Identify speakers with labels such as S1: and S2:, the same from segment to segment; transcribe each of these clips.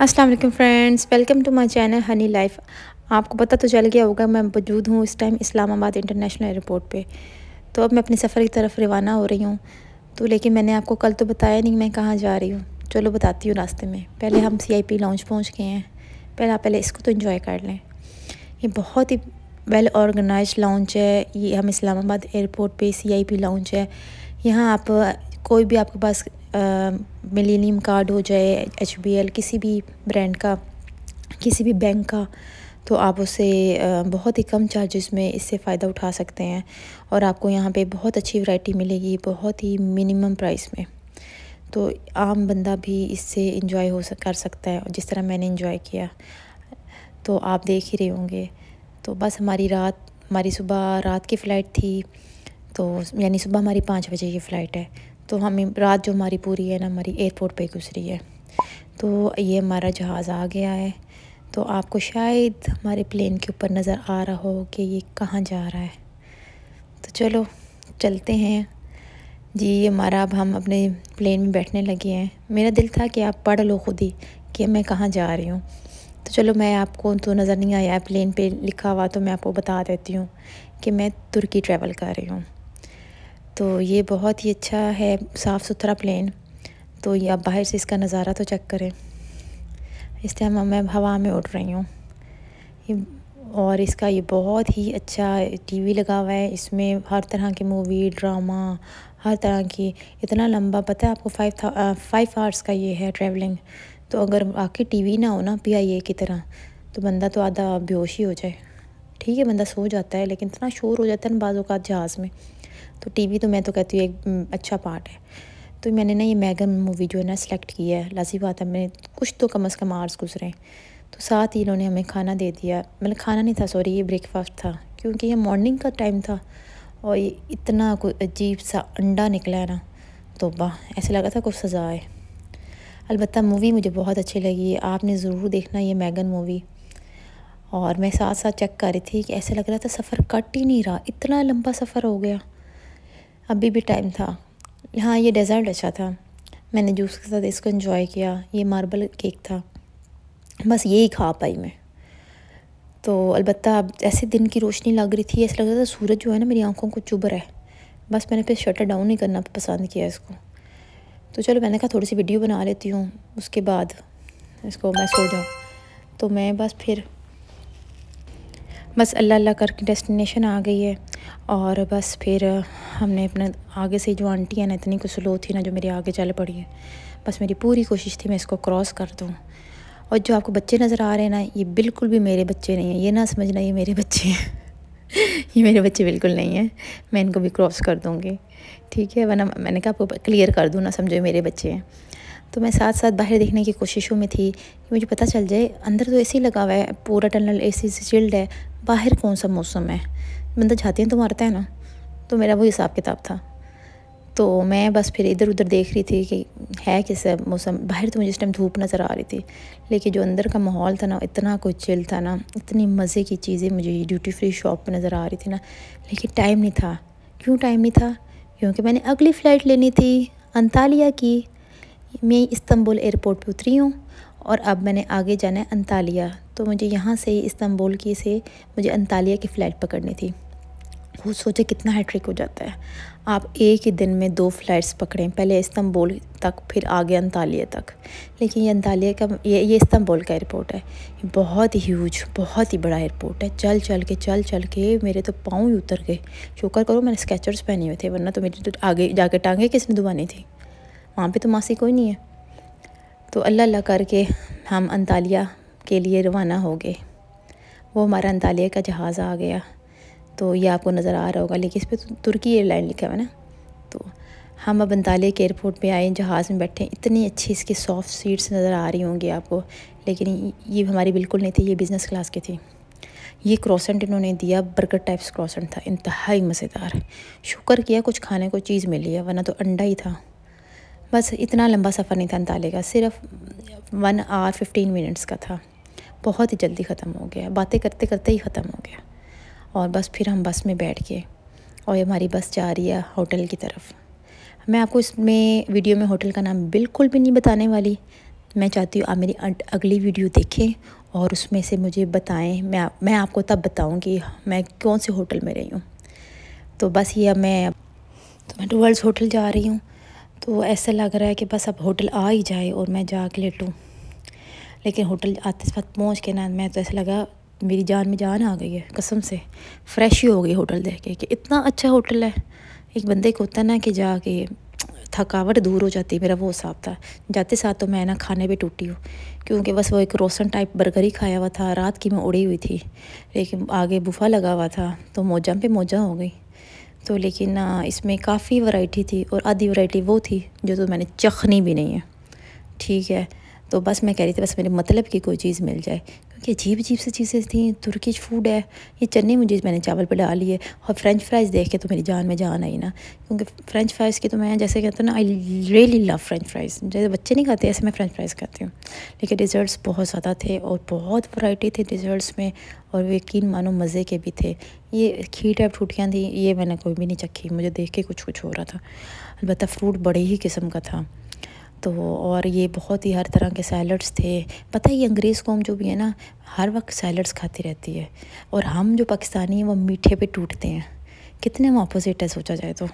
S1: Aslam friends welcome to my channel honey life आपको पता तो चल गया होगा मैं मौजूद हूँ इस टाइम इस्लामाबाद इंटरनेशनल एयरपोर्ट पे तो अब मैं अपने सफ़र की तरफ रवाना हो रही हूँ तो लेकिन मैंने आपको कल तो बताया नहीं मैं कहाँ जा रही हूँ चलो बताती हूँ रास्ते में पहले हम सी आई पी लॉन्च पहुँच गए हैं पहले आप पहले इसको तो इन्जॉय कर लें ये बहुत ही वेल ऑर्गेनाइज लॉन्च है ये हम इस्लामाबाद एयरपोर्ट पर सी आई पी लॉन्च है यहाँ आप कोई भी आपके पास मिलीनियम कार्ड हो जाए एच किसी भी ब्रांड का किसी भी बैंक का तो आप उसे बहुत ही कम चार्जेस में इससे फ़ायदा उठा सकते हैं और आपको यहाँ पे बहुत अच्छी वैरायटी मिलेगी बहुत ही मिनिमम प्राइस में तो आम बंदा भी इससे इंजॉय हो कर सकता है जिस तरह मैंने इंजॉय किया तो आप देख ही रहे होंगे तो बस हमारी रात हमारी सुबह रात की फ़्लाइट थी तो यानी सुबह हमारी पाँच बजे की फ़्लाइट है तो हमें रात जो हमारी पूरी है ना हमारी एयरपोर्ट पे गुजरी है तो ये हमारा जहाज़ आ गया है तो आपको शायद हमारे प्लेन के ऊपर नज़र आ रहा हो कि ये कहाँ जा रहा है तो चलो चलते हैं जी ये हमारा अब हम अपने प्लेन में बैठने लगे हैं मेरा दिल था कि आप पढ़ लो खुद ही कि मैं कहाँ जा रही हूँ तो चलो मैं आपको तो नज़र नहीं आया प्लेन पे लिखा हुआ तो मैं आपको बता देती हूँ कि मैं तुर्की ट्रैवल कर रही हूँ तो ये बहुत ही अच्छा है साफ़ सुथरा प्लेन तो ये आप बाहर से इसका नज़ारा तो चेक करें इस टाइम मैं हवा में उड़ रही हूँ और इसका ये बहुत ही अच्छा टीवी लगा हुआ है इसमें हर तरह की मूवी ड्रामा हर तरह की इतना लंबा पता है आपको फाइव था फाइव आवर्स का ये है ट्रैवलिंग तो अगर आके टीवी ना हो ना पी आई ए की तरह तो बंदा तो आधा बेहोश ही हो जाए ठीक है बंदा सो जाता है लेकिन इतना शोर हो जाता है ना बाज़ात जहाज़ में तो टीवी तो मैं तो कहती हूँ एक अच्छा पार्ट है तो मैंने ना ये मैगन मूवी जो है ना सिलेक्ट की है लाजी बात है मैंने कुछ तो कम अज़ कम आर्स गुजरे तो साथ ही इन्होंने हमें खाना दे दिया मतलब खाना नहीं था सॉरी ये ब्रेकफास्ट था क्योंकि ये मॉर्निंग का टाइम था और ये इतना कोई अजीब सा अंडा निकला है ना तो वाह ऐसे लगा था कुछ सज़ा है अलबत्त मूवी मुझे बहुत अच्छी लगी आपने ज़रूर देखना ये मैगन मूवी और मैं साथ साथ चेक कर रही थी कि ऐसे लग रहा था सफ़र कट ही नहीं रहा इतना लंबा सफ़र हो गया अभी भी टाइम था हाँ ये डेज़र्ट अच्छा था मैंने जूस के साथ इसको इन्जॉय किया ये मार्बल केक था बस यही खा पाई मैं तो अलबत्त अब ऐसे दिन की रोशनी लग रही थी ऐसा लग रहा था सूरज जो है ना मेरी आंखों को चुभ रहा है बस मैंने फिर शटर डाउन नहीं करना पसंद किया इसको तो चलो मैंने कहा थोड़ी सी वीडियो बना लेती हूँ उसके बाद इसको मैं सो जाऊँ तो मैं बस फिर बस अल्लाह अल्लाह करके डेस्टिनेशन आ गई है और बस फिर हमने अपने आगे से जो आंटी है ना इतनी कुछ स्लो थी ना जो मेरे आगे चल पड़ी है बस मेरी पूरी कोशिश थी मैं इसको क्रॉस कर दूँ और जो आपको बच्चे नज़र आ रहे हैं ना ये बिल्कुल भी मेरे बच्चे नहीं हैं ये ना समझना ये मेरे बच्चे हैं ये मेरे बच्चे बिल्कुल नहीं हैं मैं इनको भी क्रॉस कर दूँगी ठीक है वरना मैंने कहा आपको क्लियर कर दूँ ना समझो मेरे बच्चे हैं तो मैं साथ साथ बाहर देखने की कोशिशों में थी कि मुझे पता चल जाए अंदर तो एसी लगा हुआ है पूरा टनल एसी से चिल्ड है बाहर कौन सा मौसम है बंदा जाते हैं तो मारता है ना तो मेरा वो हिसाब किताब था तो मैं बस फिर इधर उधर देख रही थी कि है कैसा मौसम बाहर तो मुझे इस टाइम धूप नज़र आ रही थी लेकिन जो अंदर का माहौल था ना इतना कुछ चिल था ना इतनी मज़े की चीज़ें मुझे ड्यूटी फ्री शॉप पर नज़र आ रही थी ना लेकिन टाइम नहीं था क्यों टाइम नहीं था क्योंकि मैंने अगली फ़्लाइट लेनी थी अंतालिया की मैं इस्तंबुल एयरपोर्ट पर उतरी हूँ और अब मैंने आगे जाना है अंतालिया तो मुझे यहाँ से ही इस्तंबुल की से मुझे अंतालिया की फ़्लाइट पकड़नी थी वो सोचे कितना हैट्रिक हो जाता है आप एक ही दिन में दो फ्लाइट्स पकड़ें पहले इस्तंबुल तक फिर आगे अंतालिया तक लेकिन ये अंतालिया का ये ये इस्तंबुल का एयरपोर्ट है ये बहुत ही ह्यूज बहुत ही बड़ा एयरपोर्ट है चल चल के चल चल के मेरे तो पाँव ही उतर गए शुक्र करो मैंने स्केचर्स पहने हुए थे वरना तो मेरी तो आगे जाके टांगे किसने दुबानी थी वहाँ पे तो मासी कोई नहीं है तो अल्लाह अल्लाह करके हम अंतालिया के लिए रवाना हो गए वो हमारा अंतालिया का जहाज़ आ गया तो ये आपको नज़र आ रहा होगा लेकिन इस पर तो तुर्की एयरलाइन लिखा हुआ ना तो हम अब अंतालिया के एयरपोर्ट पर आए जहाज़ में बैठे इतनी अच्छी इसकी सॉफ़्ट सीट्स नज़र आ रही होंगी आपको लेकिन ये हमारी बिल्कुल नहीं थी ये बिज़नेस क्लास की थी ये क्रॉसेंट इन्होंने दिया बर्गर टाइप्स क्रॉसेंट था इंतहाई मज़ेदार शुक्र किया कुछ खाने को चीज़ मिली है वरना तो अंडा ही था बस इतना लंबा सफ़र नहीं था अंताले का सिर्फ वन आवर फिफ्टीन मिनट्स का था बहुत ही जल्दी ख़त्म हो गया बातें करते करते ही ख़त्म हो गया और बस फिर हम बस में बैठ गए और हमारी बस जा रही है होटल की तरफ मैं आपको इसमें वीडियो में होटल का नाम बिल्कुल भी नहीं बताने वाली मैं चाहती हूँ आप मेरी अं-, अगली वीडियो देखें और उसमें से मुझे बताएं मैं आ, मैं आपको तब बताऊँगी मैं कौन से होटल में रही हूँ तो बस ये मैं तो मैं टूवर्ल्स होटल जा रही हूँ तो ऐसा लग रहा है कि बस अब होटल आ ही जाए और मैं जा के लेटूँ लेकिन होटल आते वक्त पहुँच के ना मैं तो ऐसा लगा मेरी जान में जान आ गई है कसम से फ्रेश ही हो गई होटल देख के कि इतना अच्छा होटल है एक बंदे को होता ना कि जाके थकावट दूर हो जाती है मेरा वो हिसाब था जाते साथ तो मैं ना खाने पे टूटी हूँ क्योंकि बस वो एक रोसन टाइप बर्गर ही खाया हुआ था रात की मैं उड़ी हुई थी लेकिन आगे बुफा लगा हुआ था तो मौजा पे मौजा हो गई तो लेकिन इसमें काफ़ी वैरायटी थी और आधी वैरायटी वो थी जो तो मैंने चखनी भी नहीं है ठीक है तो बस मैं कह रही थी बस मेरे मतलब की कोई चीज़ मिल जाए क्योंकि अजीब अजीब सी चीज़ें थी तुर्किश फूड है ये चने मुझे मैंने चावल पर डाल लिए है और फ्रेंच फ्राइज़ देख के तो मेरी जान में जान आई ना क्योंकि फ्रेंच फ्राइज़ की तो मैं जैसे कहता ना I really love French fries जैसे बच्चे नहीं खाते ऐसे मैं फ्रेंच फ्राइज़ खाती हूँ लेकिन डिज़र्ट्स बहुत ज़्यादा थे और बहुत वैरायटी थी डिज़र्ट्स में और यकीन मानो मज़े के भी थे ये खीर टाइप फ्रूटियाँ थी ये मैंने कोई भी नहीं चखी मुझे देख के कुछ कुछ हो रहा था अलबत्त फ्रूट बड़े ही किस्म का था तो और ये बहुत ही हर तरह के सैलड्स थे पता ही अंग्रेज़ कौम जो भी है ना हर वक्त सैलड्स खाती रहती है और हम जो पाकिस्तानी हैं वो मीठे पे टूटते हैं कितने हम अपोजिट है सोचा जाए तो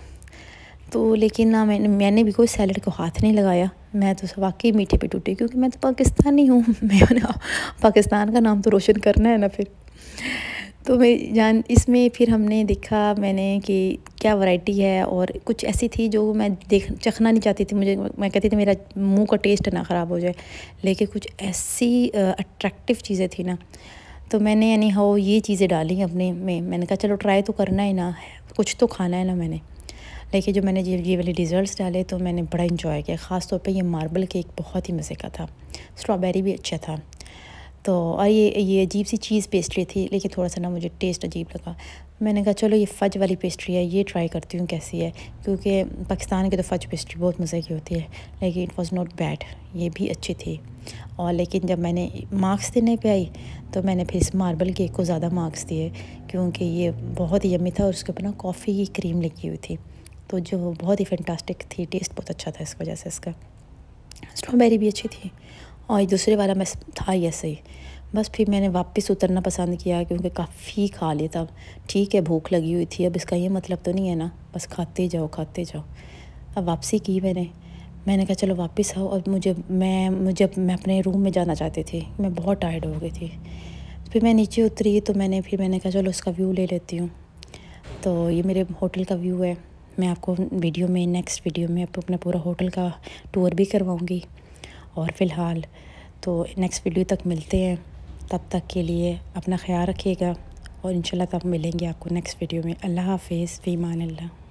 S1: तो लेकिन ना मैंने मैंने भी कोई सैलड को हाथ नहीं लगाया मैं तो वाकई मीठे पे टूटी क्योंकि मैं तो पाकिस्तानी हूँ मैं ना पाकिस्तान का नाम तो रोशन करना है ना फिर तो मेरी जान इसमें फिर हमने देखा मैंने कि क्या वैरायटी है और कुछ ऐसी थी जो मैं देख चखना नहीं चाहती थी मुझे मैं कहती थी मेरा मुंह का टेस्ट ना ख़राब हो जाए लेकिन कुछ ऐसी अट्रैक्टिव चीज़ें थी ना तो मैंने यानी हो ये चीज़ें डाली अपने में मैंने कहा चलो ट्राई तो करना ही ना कुछ तो खाना है ना मैंने लेकिन जो मैंने ये वाले डिज़र्ट्स डाले तो मैंने बड़ा इन्जॉय किया ख़ास तौर पर ये मार्बल केक बहुत ही मज़े का था स्ट्रॉबेरी भी अच्छा था तो और ये ये अजीब सी चीज़ पेस्ट्री थी लेकिन थोड़ा सा ना मुझे टेस्ट अजीब लगा मैंने कहा चलो ये फ़ज वाली पेस्ट्री है ये ट्राई करती हूँ कैसी है क्योंकि पाकिस्तान की तो फ़ज पेस्ट्री बहुत मज़े की होती है लेकिन इट वॉज़ नॉट बैड ये भी अच्छी थी और लेकिन जब मैंने मार्क्स देने पे आई तो मैंने फिर इस मार्बल केक को ज़्यादा मार्क्स दिए क्योंकि ये बहुत ही यमी था और उसके ऊपर ना कॉफ़ी की क्रीम लगी हुई थी तो जो बहुत ही फैंटास्टिक थी टेस्ट बहुत अच्छा था इस वजह से इसका स्ट्रॉबेरी भी अच्छी थी और दूसरे वाला मैं था ही ऐसे ही बस फिर मैंने वापस उतरना पसंद किया क्योंकि काफ़ी खा लिया था ठीक है भूख लगी हुई थी अब इसका ये मतलब तो नहीं है ना बस खाते जाओ खाते जाओ अब वापसी की मैंने मैंने कहा चलो वापस आओ और मुझे मैं मुझे मैं अपने रूम में जाना चाहती थी मैं बहुत टायर्ड हो गई थी फिर मैं नीचे उतरी तो मैंने फिर मैंने कहा चलो उसका व्यू ले लेती हूँ तो ये मेरे होटल का व्यू है मैं आपको वीडियो में नेक्स्ट वीडियो में आपको अपना पूरा होटल का टूर भी करवाऊँगी और फ़िलहाल तो नेक्स्ट वीडियो तक मिलते हैं तब तक के लिए अपना ख्याल रखिएगा और इन तब मिलेंगे आपको नेक्स्ट वीडियो में अल्लाह हाफिज़ फ़ीमान अल्लाह